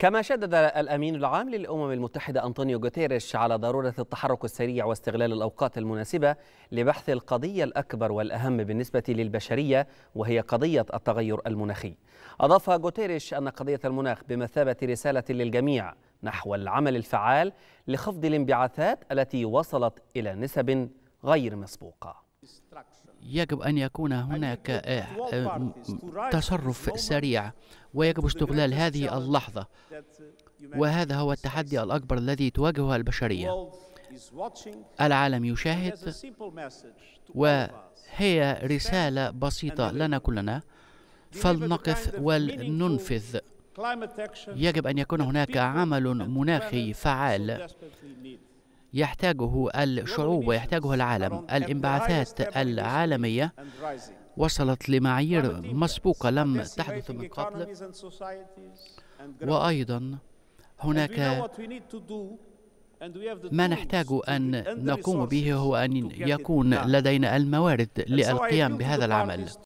كما شدد الأمين العام للأمم المتحدة أنطونيو غوتيريش على ضرورة التحرك السريع واستغلال الأوقات المناسبة لبحث القضية الأكبر والأهم بالنسبة للبشرية وهي قضية التغير المناخي أضاف غوتيريش أن قضية المناخ بمثابة رسالة للجميع نحو العمل الفعال لخفض الانبعاثات التي وصلت إلى نسب غير مسبوقه يجب أن يكون هناك آه، آه، تصرف سريع ويجب استغلال هذه اللحظة uh, وهذا هو التحدي الأكبر الذي تواجهه البشرية العالم يشاهد وهي رسالة بسيطة لنا كلنا فلنقف ولننفذ يجب أن يكون هناك عمل مناخي فعال يحتاجه الشعوب ويحتاجه العالم الانبعاثات العالمية وصلت لمعايير مسبوقة لم تحدث من قبل وأيضا هناك ما نحتاج أن نقوم به هو أن يكون لدينا الموارد للقيام بهذا العمل